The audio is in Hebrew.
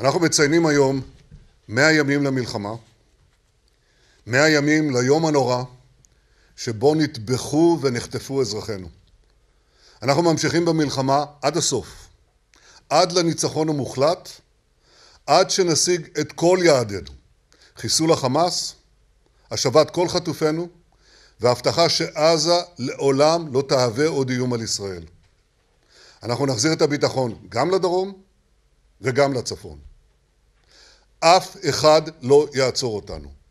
אנחנו מציינים היום 100 ימים למלחמה, 100 ימים ליום הנורא שבו נטבחו ונחטפו אזרחינו. אנחנו ממשיכים במלחמה עד הסוף, עד לניצחון המוחלט, עד שנשיג את כל יעדינו, חיסול החמאס, השבת כל חטופינו והבטחה שעזה לעולם לא תהווה עוד איום על ישראל. אנחנו נחזיר את הביטחון גם לדרום וגם לצפון. אף אחד לא יעצור אותנו.